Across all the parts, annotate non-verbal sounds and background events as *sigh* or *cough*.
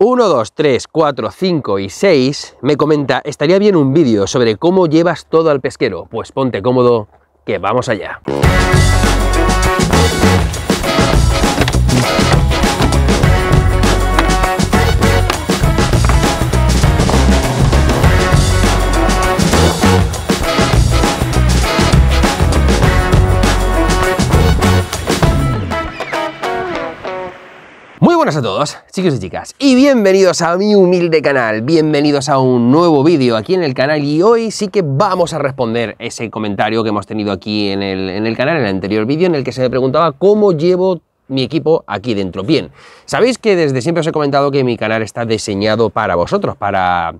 1, 2, 3, 4, 5 y 6 me comenta, estaría bien un vídeo sobre cómo llevas todo al pesquero. Pues ponte cómodo, que vamos allá. a todos, chicos y chicas, y bienvenidos a mi humilde canal, bienvenidos a un nuevo vídeo aquí en el canal y hoy sí que vamos a responder ese comentario que hemos tenido aquí en el, en el canal, en el anterior vídeo, en el que se me preguntaba cómo llevo mi equipo aquí dentro. Bien, sabéis que desde siempre os he comentado que mi canal está diseñado para vosotros, para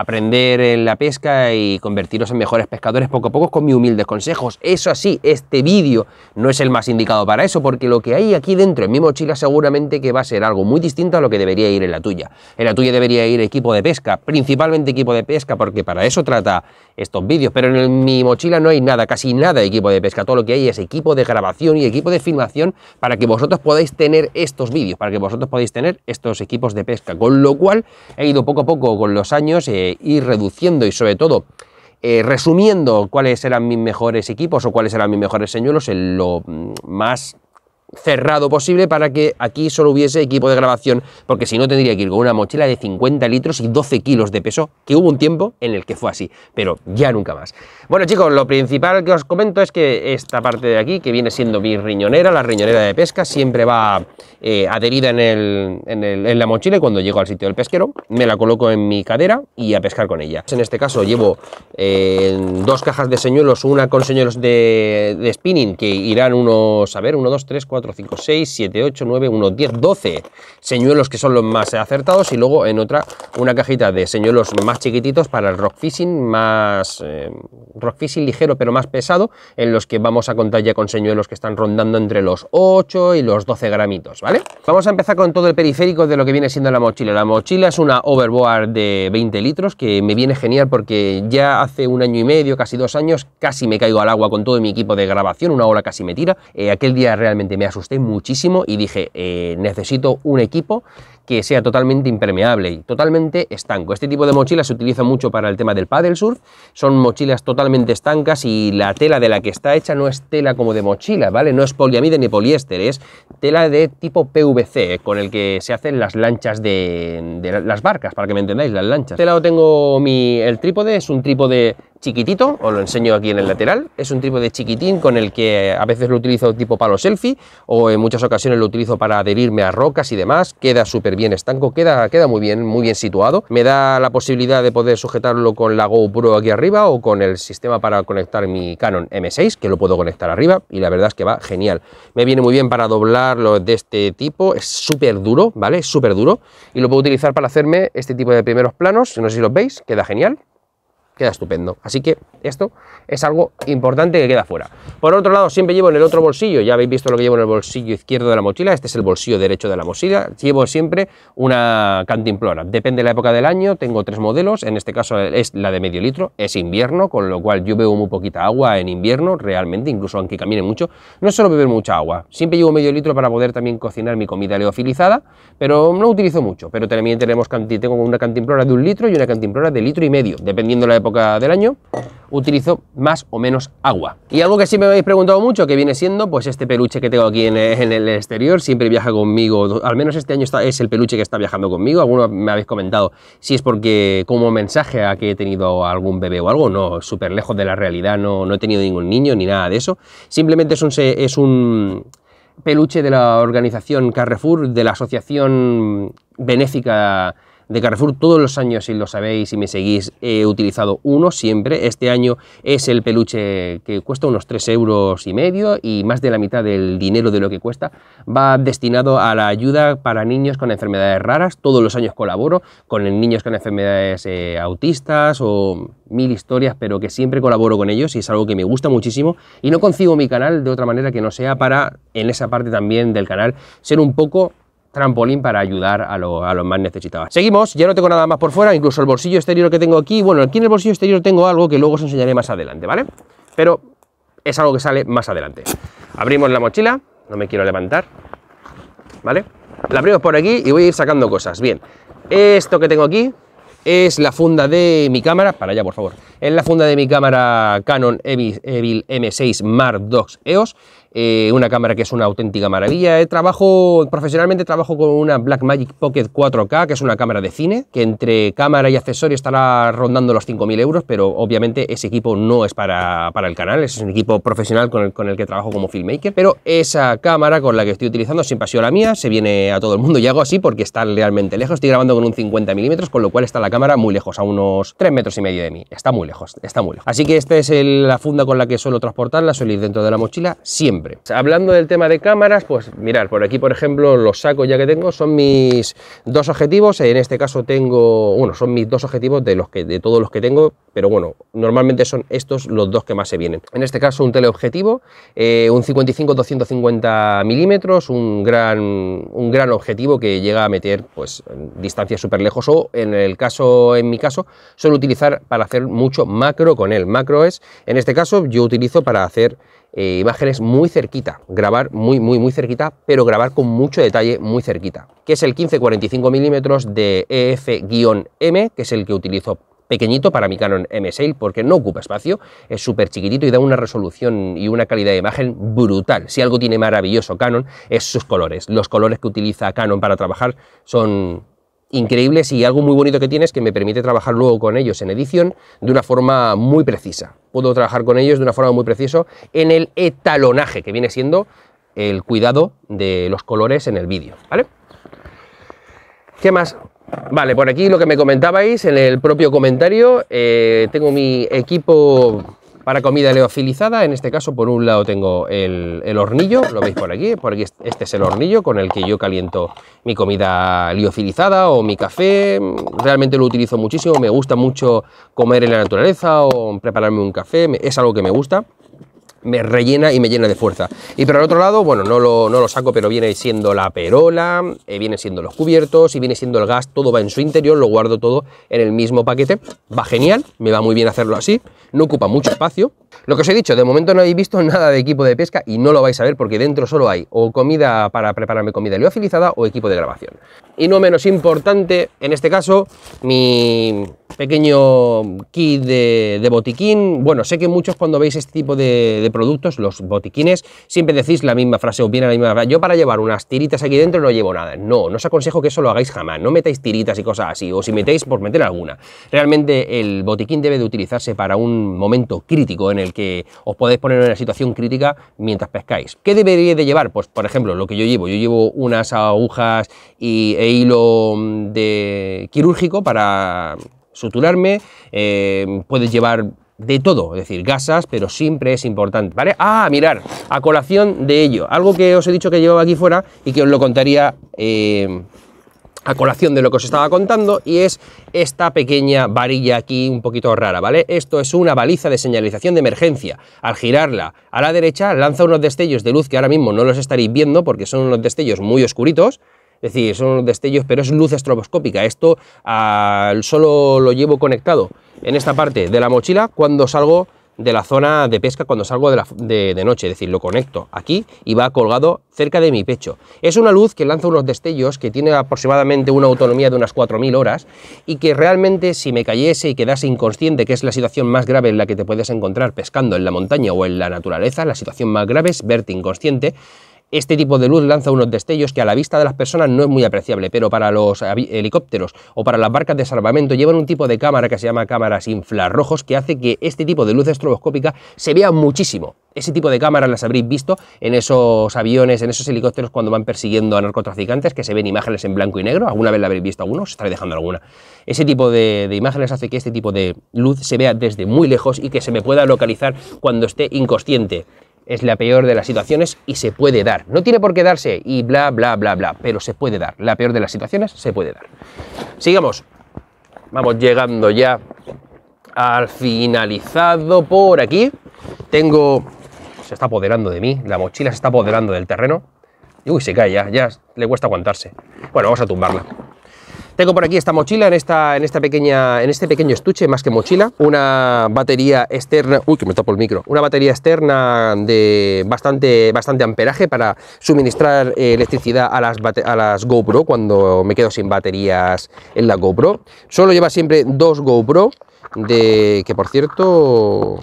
aprender en la pesca y convertiros en mejores pescadores poco a poco con mis humildes consejos. Eso así, este vídeo no es el más indicado para eso, porque lo que hay aquí dentro en mi mochila seguramente que va a ser algo muy distinto a lo que debería ir en la tuya. En la tuya debería ir equipo de pesca, principalmente equipo de pesca, porque para eso trata estos vídeos, pero en mi mochila no hay nada, casi nada de equipo de pesca, todo lo que hay es equipo de grabación y equipo de filmación para que vosotros podáis tener estos vídeos, para que vosotros podáis tener estos equipos de pesca, con lo cual he ido poco a poco con los años y eh, ir reduciendo y sobre todo eh, resumiendo cuáles eran mis mejores equipos o cuáles eran mis mejores señuelos en lo mm, más cerrado posible para que aquí solo hubiese equipo de grabación, porque si no tendría que ir con una mochila de 50 litros y 12 kilos de peso, que hubo un tiempo en el que fue así, pero ya nunca más. Bueno chicos, lo principal que os comento es que esta parte de aquí, que viene siendo mi riñonera, la riñonera de pesca, siempre va eh, adherida en, el, en, la mochila y cuando llego al sitio del pesquero me la coloco en mi cadera y a pescar con ella. En este caso llevo eh, dos cajas de señuelos, una con señuelos de, spinning que irán unos, a ver, uno, 2, 3, cuatro. 4, 5, 6, 7, 8, 9, 1, 10, 12 señuelos que son los más acertados y luego en otra una cajita de señuelos más chiquititos para el rock fishing, más eh, rock fishing ligero pero más pesado, en los que vamos a contar ya con señuelos que están rondando entre los 8 y los 12 gramitos, ¿vale? Vamos a empezar con todo el periférico de lo que viene siendo la mochila. La mochila es una overboard de 20 litros que me viene genial porque ya hace un año y medio, casi dos años, casi me caigo al agua con todo mi equipo de grabación, una ola casi me tira. Eh, aquel día realmente me ha asusté muchísimo y dije, eh, necesito un equipo que sea totalmente impermeable y totalmente estanco. Este tipo de mochila se utiliza mucho para el tema del paddle surf, son mochilas totalmente estancas y la tela de la que está hecha no es tela como de mochila, ¿vale? No es poliamide ni poliéster, es tela de tipo PVC, eh, con el que se hacen las lanchas de, las barcas, para que me entendáis, las lanchas. De este lado tengo mi, el trípode, es un trípode chiquitito, os lo enseño aquí en el lateral, es un trípode chiquitín con el que a veces lo utilizo tipo palo selfie o en muchas ocasiones lo utilizo para adherirme a rocas y demás, queda súper bien bien estanco, queda, queda muy bien, muy bien situado. Me da la posibilidad de poder sujetarlo con la GoPro aquí arriba o con el sistema para conectar mi Canon M6, que lo puedo conectar arriba y la verdad es que va genial. Me viene muy bien para doblarlo de este tipo, es súper duro, ¿vale? súper duro y lo puedo utilizar para hacerme este tipo de primeros planos, no sé si los veis, queda genial queda estupendo. Así que esto es algo importante que queda fuera. Por otro lado, siempre llevo en el otro bolsillo, ya habéis visto lo que llevo en el bolsillo izquierdo de la mochila, este es el bolsillo derecho de la mochila, llevo siempre una cantimplora, depende de la época del año, tengo tres modelos, en este caso es la de medio litro, es invierno, con lo cual yo bebo muy poquita agua en invierno, realmente, incluso aunque camine mucho, no solo beber mucha agua, siempre llevo medio litro para poder también cocinar mi comida leofilizada, pero no utilizo mucho, pero también tenemos tengo una cantimplora de un litro y una cantimplora de litro y medio, dependiendo de la época del año, utilizo más o menos agua. Y algo que siempre me habéis preguntado mucho, que viene siendo pues este peluche que tengo aquí en, el exterior, siempre viaja conmigo, al menos este año está, es el peluche que está viajando conmigo, algunos me habéis comentado si es porque como mensaje a que he tenido algún bebé o algo, no, súper lejos de la realidad, no, no he tenido ningún niño ni nada de eso, simplemente es un, es un peluche de la organización Carrefour, de la asociación benéfica de Carrefour todos los años, si lo sabéis y me seguís, he utilizado uno siempre. Este año es el peluche que cuesta unos 3 euros y medio y más de la mitad del dinero de lo que cuesta va destinado a la ayuda para niños con enfermedades raras. Todos los años colaboro con niños con enfermedades eh, autistas o mil historias, pero que siempre colaboro con ellos y es algo que me gusta muchísimo y no consigo mi canal de otra manera que no sea para, en esa parte también del canal, ser un poco trampolín para ayudar a, los más necesitados. Seguimos, ya no tengo nada más por fuera, incluso el bolsillo exterior que tengo aquí, bueno, aquí en el bolsillo exterior tengo algo que luego os enseñaré más adelante, ¿vale? Pero es algo que sale más adelante. Abrimos la mochila, no me quiero levantar, ¿vale? La abrimos por aquí y voy a ir sacando cosas. Bien, esto que tengo aquí es la funda de mi cámara, para allá por favor, es la funda de mi cámara Canon Evil M6 Mark II EOS, e eh, una cámara que es una auténtica maravilla. Eh, trabajo, profesionalmente trabajo con una Blackmagic Pocket 4K, que es una cámara de cine, que entre cámara y accesorio estará rondando los 5.000 euros, pero obviamente ese equipo no es para, para el canal, es un equipo profesional con el, con el, que trabajo como filmmaker, pero esa cámara con la que estoy utilizando Sin pasión sido la mía, se viene a todo el mundo y hago así porque está realmente lejos, estoy grabando con un 50 mm con lo cual está la cámara muy lejos, a unos 3 metros y medio de mí, está muy lejos, está muy lejos. Así que esta es la funda con la que suelo transportarla, suelo ir dentro de la mochila siempre Hablando del tema de cámaras, pues mirar, por aquí por ejemplo los sacos ya que tengo, son mis dos objetivos, en este caso tengo, bueno, son mis dos objetivos de, los que, de todos los que tengo, pero bueno, normalmente son estos los dos que más se vienen. En este caso un teleobjetivo, eh, un 55-250 milímetros, un gran, un gran objetivo que llega a meter pues distancias súper lejos o en el caso, en mi caso, suelo utilizar para hacer mucho macro con él. Macro es, en este caso yo utilizo para hacer eh, imágenes muy cerquita, grabar muy, muy, muy cerquita, pero grabar con mucho detalle muy cerquita, que es el 15.45 mm de EF-M, que es el que utilizo pequeñito para mi Canon M6 porque no ocupa espacio, es súper chiquitito y da una resolución y una calidad de imagen brutal. Si algo tiene maravilloso Canon es sus colores. Los colores que utiliza Canon para trabajar son increíbles y algo muy bonito que tienes que me permite trabajar luego con ellos en edición de una forma muy precisa. Puedo trabajar con ellos de una forma muy precisa en el etalonaje, que viene siendo el cuidado de los colores en el vídeo, ¿vale? ¿Qué más? Vale, por aquí lo que me comentabais en el propio comentario, eh, tengo mi equipo para comida leofilizada, en este caso por un lado tengo el, hornillo, lo veis por aquí, por aquí este es el hornillo con el que yo caliento mi comida liofilizada o mi café, realmente lo utilizo muchísimo, me gusta mucho comer en la naturaleza o prepararme un café, es algo que me gusta me rellena y me llena de fuerza. Y por el otro lado, bueno, no lo, no lo saco, pero viene siendo la perola, eh, viene siendo los cubiertos y viene siendo el gas, todo va en su interior, lo guardo todo en el mismo paquete. Va genial, me va muy bien hacerlo así, no ocupa mucho espacio, lo que os he dicho, de momento no habéis visto *laughs* nada de equipo de pesca y no lo vais a ver porque dentro solo hay o comida para prepararme comida liofilizada o equipo de grabación. Y no menos importante, en este caso, mi pequeño kit de, botiquín. Bueno, sé que muchos cuando veis este tipo de, productos, los botiquines, siempre decís la misma frase o viene la misma frase. Yo para llevar unas tiritas aquí dentro no llevo nada. No, no os aconsejo que eso lo hagáis jamás. No metáis tiritas y cosas así. O si metéis, por meter alguna. Realmente el botiquín debe de utilizarse para un momento crítico en el que os podéis poner en una situación crítica mientras pescáis. ¿Qué deberíais de llevar? Pues, por ejemplo, lo que yo llevo. Yo llevo unas agujas y, e hilo mm, de quirúrgico para suturarme. Em, puedes llevar de todo, es decir, gasas, pero siempre es importante, ¿vale? Ah, mirar, a colación de ello, algo que os he dicho que llevaba aquí fuera y que os lo contaría em, a colación de lo que os estaba contando y es esta pequeña varilla aquí un poquito rara, ¿vale? Esto es una baliza de señalización de emergencia. Al girarla a la derecha lanza unos destellos de luz que ahora mismo no los estaréis viendo porque son unos destellos muy oscuritos, es decir, son unos destellos, pero es luz estroboscópica. Esto ah, solo lo llevo conectado en esta parte de la mochila cuando salgo de la zona de pesca cuando salgo de, de, noche, es decir, lo conecto aquí y va colgado cerca de mi pecho. Es una luz que lanza unos destellos que tiene aproximadamente una autonomía de unas 4.000 horas y que realmente si me cayese y quedase inconsciente, que es la situación más grave en la que te puedes encontrar pescando en la montaña o en la naturaleza, la situación más grave es verte inconsciente, este tipo de luz lanza unos destellos que a la vista de las personas no es muy apreciable, pero para los helicópteros o para las barcas de salvamento llevan un tipo de cámara que se llama cámaras infrarrojos que hace que este tipo de luz estroboscópica se vea muchísimo. Ese tipo de cámaras las habréis visto en esos aviones, en esos helicópteros cuando van persiguiendo a narcotraficantes, que se ven imágenes en blanco y negro. Alguna vez la habréis visto uno os estaré dejando alguna. Ese tipo de imágenes hace que este tipo de luz se vea desde muy lejos y que se me pueda localizar cuando esté inconsciente es la peor de las situaciones y se puede dar. No tiene por qué darse y bla, bla, bla, bla, pero se puede dar. La peor de las situaciones se puede dar. Sigamos. Vamos llegando ya al finalizado por aquí. Tengo... Se está apoderando de mí, la mochila se está apoderando del terreno. Uy, se cae ya, ya le cuesta aguantarse. Bueno, vamos a tumbarla. Tengo por aquí esta mochila, en, esta, en, esta pequeña, en este pequeño estuche, más que mochila, una batería externa, uy, que me el micro, una batería externa de bastante, bastante amperaje para suministrar eh, electricidad a las, a las GoPro cuando me quedo sin baterías en la GoPro. Solo lleva siempre dos GoPro, de que por cierto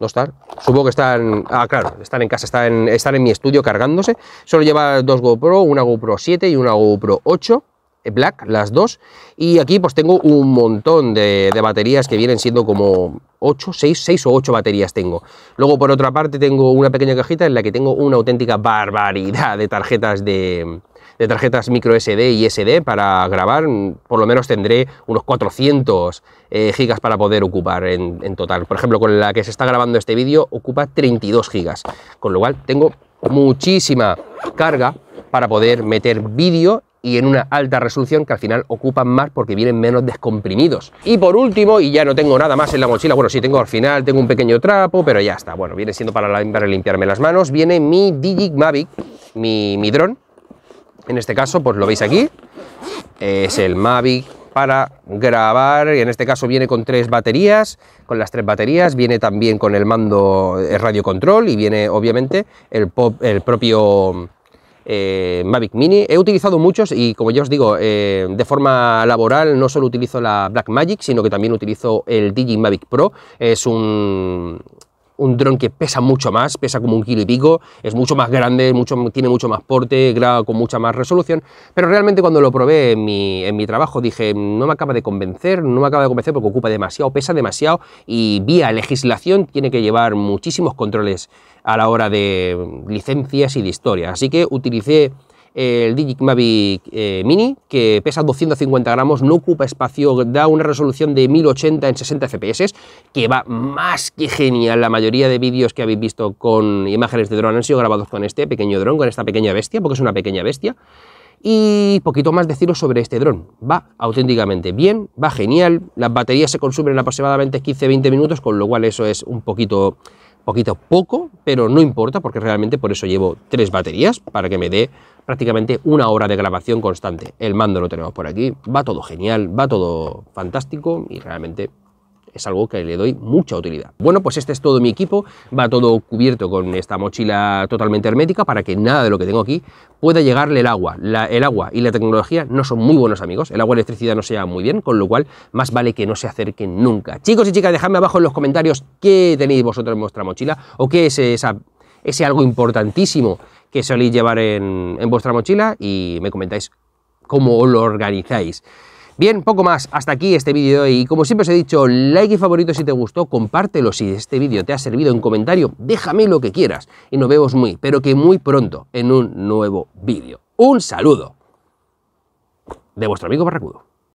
no están. Supongo que están. Ah, claro, están en casa, están, están en mi estudio cargándose. Solo lleva dos GoPro, una GoPro 7 y una GoPro 8 black, las dos. Y aquí pues tengo un montón de, baterías que vienen siendo como 8, 6, 6 o 8 baterías tengo. Luego por otra parte tengo una pequeña cajita en la que tengo una auténtica barbaridad de tarjetas de, de tarjetas micro SD y SD para grabar, por lo menos tendré unos 400 eh, gigas para poder ocupar en, en, total. Por ejemplo, con la que se está grabando este vídeo ocupa 32 gigas, con lo cual tengo muchísima carga para poder meter vídeo y en una alta resolución que al final ocupan más porque vienen menos descomprimidos. Y por último, y ya no tengo nada más en la mochila, bueno, sí tengo al final, tengo un pequeño trapo, pero ya está. Bueno, viene siendo para, limpiarme las manos, viene mi Digic Mavic, mi, mi dron. En este caso, pues lo veis aquí, es el Mavic para grabar, Y en este caso viene con tres baterías, con las tres baterías, viene también con el mando el eh, radio control y viene obviamente el, el propio eh, Mavic Mini. He utilizado muchos y como ya os digo, eh, de forma laboral no solo utilizo la Black Magic, sino que también utilizo el Digi Mavic Pro. Es un un dron que pesa mucho más, pesa como un kilo y pico, es mucho más grande, mucho, tiene mucho más porte, graba con mucha más resolución, pero realmente cuando lo probé en mi, en mi trabajo dije, no me acaba de convencer, no me acaba de convencer porque ocupa demasiado, pesa demasiado y vía legislación tiene que llevar muchísimos controles a la hora de licencias y de historia, así que utilicé el Digic Mavic eh, Mini, que pesa 250 gramos, no ocupa espacio, da una resolución de 1080 en 60 FPS, que va más que genial. La mayoría de vídeos que habéis visto con imágenes de drone han sido grabados con este pequeño dron, con esta pequeña bestia, porque es una pequeña bestia. Y poquito más deciros sobre este dron. Va auténticamente bien, va genial. Las baterías se consumen en aproximadamente 15-20 minutos, con lo cual eso es un poquito, poquito poco, pero no importa, porque realmente por eso llevo tres baterías, para que me dé prácticamente una hora de grabación constante. El mando lo tenemos por aquí, va todo genial, va todo fantástico y realmente es algo que le doy mucha utilidad. Bueno, pues este es todo mi equipo, va todo cubierto con esta mochila totalmente hermética para que nada de lo que tengo aquí pueda llegarle el agua. el agua y la tecnología no son muy buenos amigos, el agua y la electricidad no se llevan muy bien, con lo cual más vale que no se acerquen nunca. Chicos y chicas, dejadme abajo en los comentarios qué tenéis vosotros en vuestra mochila o qué es ese algo importantísimo que soléis llevar en, vuestra mochila y me comentáis cómo lo organizáis. Bien, poco más, hasta aquí este vídeo y como siempre os he dicho, like y favorito si te gustó, compártelo si este vídeo te ha servido en comentario, déjame lo que quieras y nos vemos muy, pero que muy pronto en un nuevo vídeo. Un saludo de vuestro amigo Barracudo.